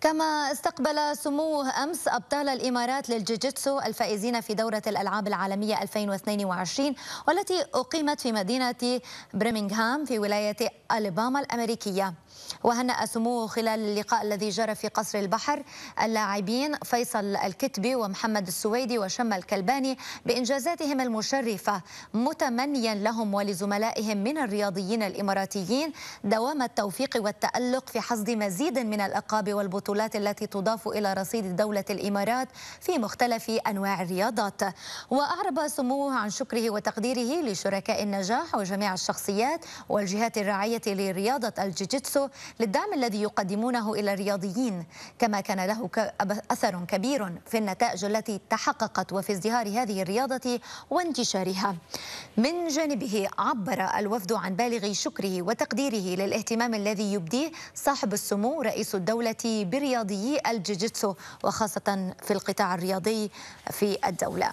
كما استقبل سموه أمس أبطال الإمارات للجيجيتسو الفائزين في دورة الألعاب العالمية 2022 والتي أقيمت في مدينة برمنغهام في ولاية ألباما الأمريكية وهنأ سموه خلال اللقاء الذي جرى في قصر البحر اللاعبين فيصل الكتبي ومحمد السويدي وشم الكلباني بإنجازاتهم المشرفة متمنيا لهم ولزملائهم من الرياضيين الإماراتيين دوام التوفيق والتألق في حصد مزيد من الألقاب والبطولات البطولات التي تضاف إلى رصيد دولة الإمارات في مختلف أنواع الرياضات وأعرب سموه عن شكره وتقديره لشركاء النجاح وجميع الشخصيات والجهات الراعية لرياضة الجيجيتسو للدعم الذي يقدمونه إلى الرياضيين كما كان له أثر كبير في النتائج التي تحققت وفي ازدهار هذه الرياضة وانتشارها من جانبه عبر الوفد عن بالغ شكره وتقديره للاهتمام الذي يبديه صاحب السمو رئيس الدولة لرياضيي الجيجيتسو وخاصة في القطاع الرياضي في الدولة